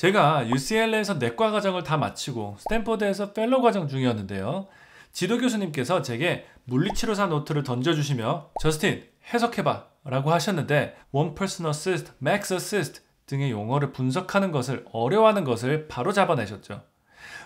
제가 UCLA에서 내과 과정을 다 마치고 스탠퍼드에서 펠로 과정 중이었는데요. 지도 교수님께서 제게 물리치료사 노트를 던져주시며 저스틴 해석해봐 라고 하셨는데 원 n e Person Assist, Max a 등의 용어를 분석하는 것을 어려워하는 것을 바로 잡아내셨죠.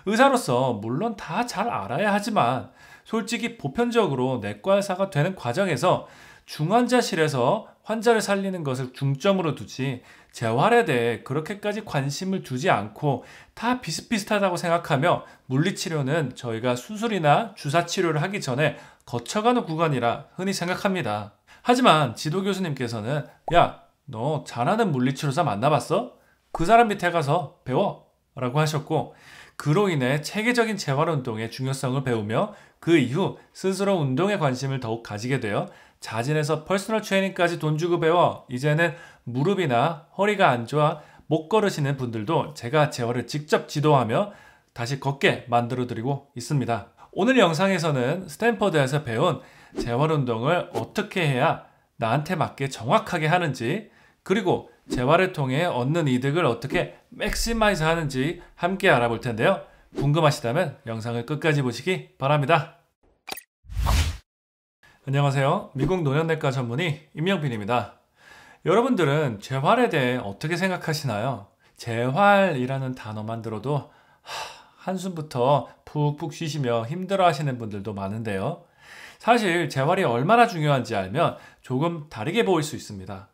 의사로서 물론 다 잘 알아야 하지만 솔직히 보편적으로 내과 의사가 되는 과정에서 중환자실에서 환자를 살리는 것을 중점으로 두지 재활에 대해 그렇게까지 관심을 두지 않고 다 비슷비슷하다고 생각하며 물리치료는 저희가 수술이나 주사치료를 하기 전에 거쳐가는 구간이라 흔히 생각합니다. 하지만 지도 교수님께서는 야, 너 잘하는 물리치료사 만나봤어? 그 사람 밑에 가서 배워! 라고 하셨고 그로 인해 체계적인 재활 운동의 중요성을 배우며 그 이후 스스로 운동에 관심을 더욱 가지게 되어 자진해서 퍼스널 트레이닝까지 돈 주고 배워 이제는 무릎이나 허리가 안 좋아 못 걸으시는 분들도 제가 재활을 직접 지도하며 다시 걷게 만들어 드리고 있습니다. 오늘 영상에서는 스탠퍼드에서 배운 재활 운동을 어떻게 해야 나한테 맞게 정확하게 하는지 그리고 재활을 통해 얻는 이득을 어떻게 맥시마이즈 하는지 함께 알아볼 텐데요. 궁금하시다면 영상을 끝까지 보시기 바랍니다. 안녕하세요. 미국 노년내과 전문의 임영빈입니다. 여러분들은 재활에 대해 어떻게 생각하시나요? 재활이라는 단어만 들어도 한숨부터 푹푹 쉬시며 힘들어 하시는 분들도 많은데요. 사실 재활이 얼마나 중요한지 알면 조금 다르게 보일 수 있습니다.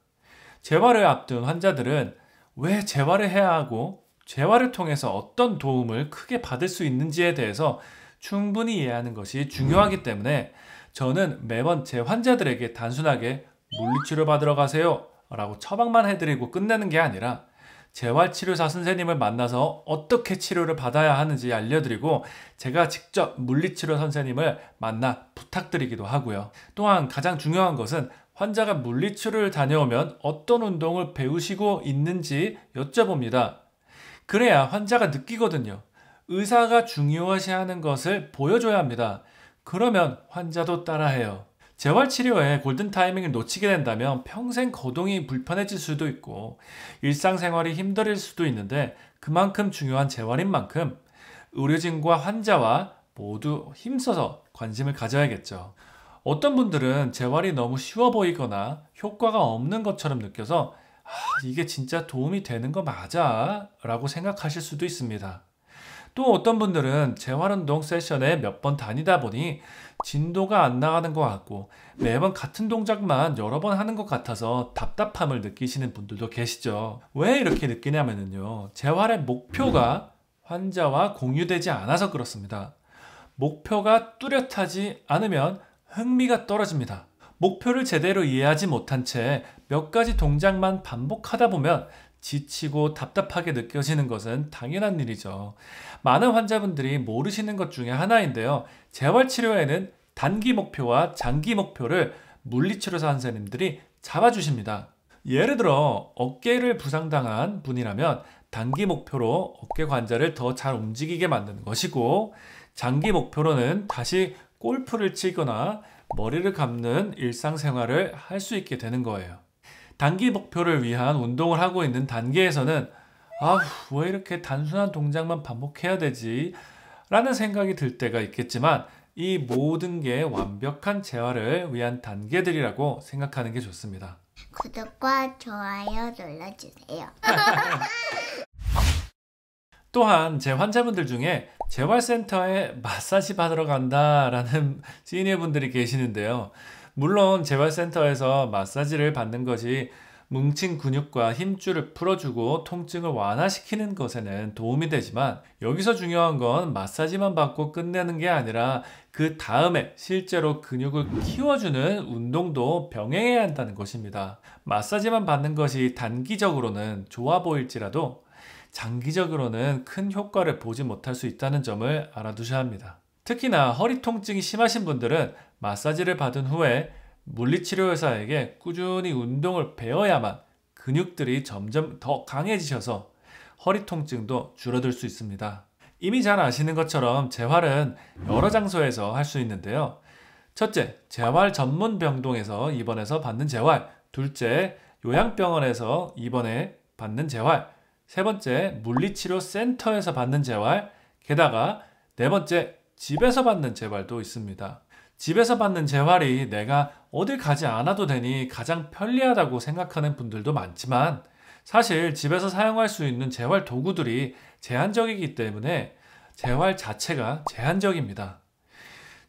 재활을 앞둔 환자들은 왜 재활을 해야 하고 재활을 통해서 어떤 도움을 크게 받을 수 있는지에 대해서 충분히 이해하는 것이 중요하기 음. 때문에 음. 저는 매번 제 환자들에게 단순하게 물리치료 받으러 가세요 라고 처방만 해드리고 끝내는 게 아니라 재활치료사 선생님을 만나서 어떻게 치료를 받아야 하는지 알려드리고 제가 직접 물리치료 선생님을 만나 부탁드리기도 하고요. 또한 가장 중요한 것은 환자가 물리치료를 다녀오면 어떤 운동을 배우시고 있는지 여쭤봅니다. 그래야 환자가 느끼거든요. 의사가 중요시하는 것을 보여줘야 합니다. 그러면 환자도 따라해요. 재활치료에 골든 타이밍을 놓치게 된다면 평생 거동이 불편해질 수도 있고 일상생활이 힘들일 수도 있는데 그만큼 중요한 재활인 만큼 의료진과 환자와 모두 힘써서 관심을 가져야겠죠. 어떤 분들은 재활이 너무 쉬워 보이거나 효과가 없는 것처럼 느껴서 아, 이게 진짜 도움이 되는 거 맞아? 라고 생각하실 수도 있습니다. 또 어떤 분들은 재활운동 세션에 몇 번 다니다 보니 진도가 안 나가는 것 같고 매번 같은 동작만 여러 번 하는 것 같아서 답답함을 느끼시는 분들도 계시죠. 왜 이렇게 느끼냐면요. 재활의 목표가 환자와 공유되지 않아서 그렇습니다. 목표가 뚜렷하지 않으면 흥미가 떨어집니다. 목표를 제대로 이해하지 못한 채 몇 가지 동작만 반복하다 보면 지치고 답답하게 느껴지는 것은 당연한 일이죠. 많은 환자분들이 모르시는 것 중에 하나인데요. 재활치료에는 단기 목표와 장기 목표를 물리치료사 선생님들이 잡아주십니다. 예를 들어 어깨를 부상당한 분이라면 단기 목표로 어깨 관절을 더 잘 움직이게 만드는 것이고 장기 목표로는 다시 골프를 치거나 머리를 감는 일상생활을 할 수 있게 되는 거예요. 단기 목표를 위한 운동을 하고 있는 단계에서는 아왜 이렇게 단순한 동작만 반복해야 되지? 라는 생각이 들 때가 있겠지만 이 모든 게 완벽한 재활을 위한 단계들이라고 생각하는 게 좋습니다. 구독과 좋아요 눌러주세요. 또한 제 환자분들 중에 재활센터에 마사지 받으러 간다라는 시니어분들이 계시는데요. 물론 재활센터에서 마사지를 받는 것이 뭉친 근육과 힘줄을 풀어주고 통증을 완화시키는 것에는 도움이 되지만 여기서 중요한 건 마사지만 받고 끝내는 게 아니라 그 다음에 실제로 근육을 키워주는 운동도 병행해야 한다는 것입니다. 마사지만 받는 것이 단기적으로는 좋아 보일지라도 장기적으로는 큰 효과를 보지 못할 수 있다는 점을 알아두셔야 합니다. 특히나 허리 통증이 심하신 분들은 마사지를 받은 후에 물리치료 회사에게 꾸준히 운동을 배워야만 근육들이 점점 더 강해지셔서 허리 통증도 줄어들 수 있습니다. 이미 잘 아시는 것처럼 재활은 여러 장소에서 할 수 있는데요. 첫째, 재활 전문 병동에서 입원해서 받는 재활. 둘째, 요양병원에서 입원해 받는 재활. 세 번째, 물리치료 센터에서 받는 재활. 게다가 네 번째, 집에서 받는 재활도 있습니다. 집에서 받는 재활이 내가 어딜 가지 않아도 되니 가장 편리하다고 생각하는 분들도 많지만 사실 집에서 사용할 수 있는 재활 도구들이 제한적이기 때문에 재활 자체가 제한적입니다.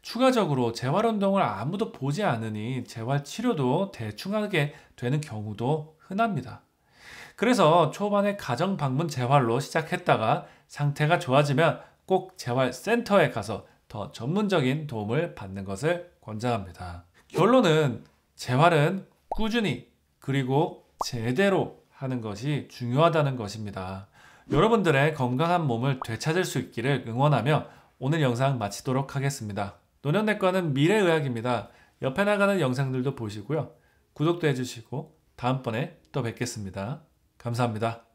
추가적으로 재활 운동을 아무도 보지 않으니 재활 치료도 대충하게 되는 경우도 흔합니다. 그래서 초반에 가정 방문 재활로 시작했다가 상태가 좋아지면 꼭 재활센터에 가서 더 전문적인 도움을 받는 것을 권장합니다. 결론은 재활은 꾸준히 그리고 제대로 하는 것이 중요하다는 것입니다. 여러분들의 건강한 몸을 되찾을 수 있기를 응원하며 오늘 영상 마치도록 하겠습니다. 노년내과는 미래의학입니다. 옆에 나가는 영상들도 보시고요. 구독도 해주시고 다음번에 또 뵙겠습니다. 감사합니다.